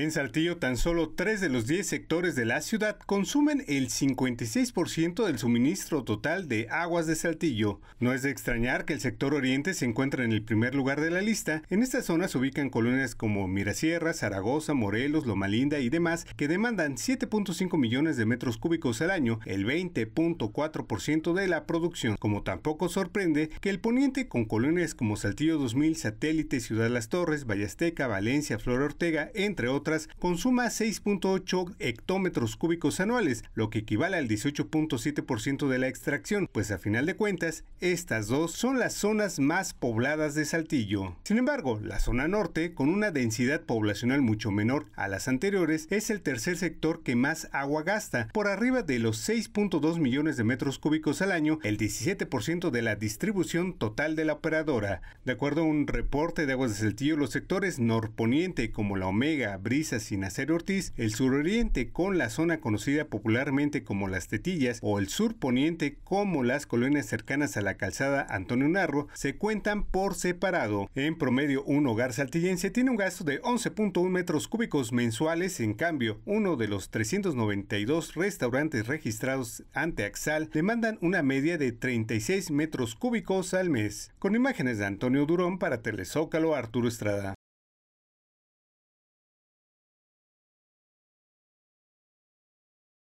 En Saltillo, tan solo 3 de los 10 sectores de la ciudad consumen el 56% del suministro total de aguas de Saltillo. No es de extrañar que el sector oriente se encuentre en el primer lugar de la lista. En esta zona se ubican colonias como Mirasierra, Zaragoza, Morelos, Loma Linda y demás que demandan 7.5 millones de metros cúbicos al año, el 20.4% de la producción. Como tampoco sorprende que el poniente con colonias como Saltillo 2000, Satélite, Ciudad Las Torres, Vallasteca, Valencia, Flor Ortega, entre otros, otras, consuma 6.8 hectómetros cúbicos anuales, lo que equivale al 18.7% de la extracción, pues a final de cuentas, estas dos son las zonas más pobladas de Saltillo. Sin embargo, la zona norte, con una densidad poblacional mucho menor a las anteriores, es el tercer sector que más agua gasta, por arriba de los 6.2 millones de metros cúbicos al año, el 17% de la distribución total de la operadora. De acuerdo a un reporte de Aguas de Saltillo, los sectores norponiente como la Omega, sin hacer Ortiz, el suroriente con la zona conocida popularmente como Las Tetillas o el surponiente como las colonias cercanas a la calzada Antonio Narro, se cuentan por separado. En promedio, un hogar saltillense tiene un gasto de 11.1 metros cúbicos mensuales. En cambio, uno de los 392 restaurantes registrados ante Axal demandan una media de 36 metros cúbicos al mes. Con imágenes de Antonio Durón para Telezócalo, Arturo Estrada.